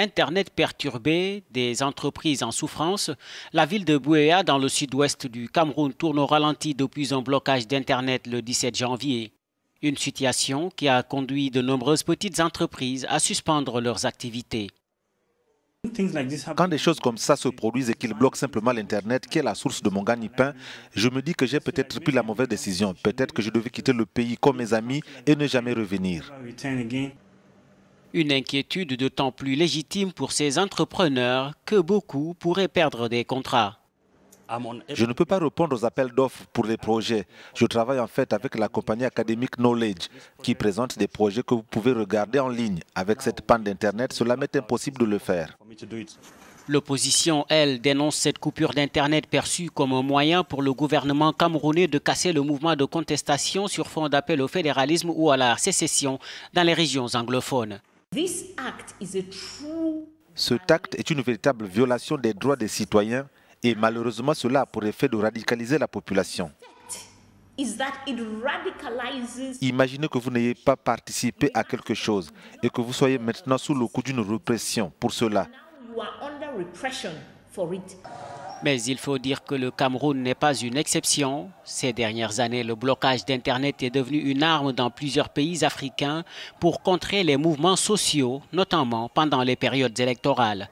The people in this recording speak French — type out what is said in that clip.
Internet perturbé, des entreprises en souffrance, la ville de Bouéa, dans le sud-ouest du Cameroun, tourne au ralenti depuis un blocage d'Internet le 17 janvier. Une situation qui a conduit de nombreuses petites entreprises à suspendre leurs activités. Quand des choses comme ça se produisent et qu'ils bloquent simplement l'Internet, qui est la source de mon gagne-pain, je me dis que j'ai peut-être pris la mauvaise décision. Peut-être que je devais quitter le pays comme mes amis et ne jamais revenir. Une inquiétude d'autant plus légitime pour ces entrepreneurs que beaucoup pourraient perdre des contrats. Je ne peux pas répondre aux appels d'offres pour les projets. Je travaille en fait avec la compagnie académique Knowledge qui présente des projets que vous pouvez regarder en ligne. Avec cette panne d'Internet, cela m'est impossible de le faire. L'opposition, elle, dénonce cette coupure d'Internet perçue comme un moyen pour le gouvernement camerounais de casser le mouvement de contestation sur fond d'appel au fédéralisme ou à la sécession dans les régions anglophones. Ce acte est une véritable violation des droits des citoyens et malheureusement cela a pour effet de radicaliser la population. Imaginez que vous n'ayez pas participé à quelque chose et que vous soyez maintenant sous le coup d'une répression pour cela. Mais il faut dire que le Cameroun n'est pas une exception. Ces dernières années, le blocage d'Internet est devenu une arme dans plusieurs pays africains pour contrer les mouvements sociaux, notamment pendant les périodes électorales.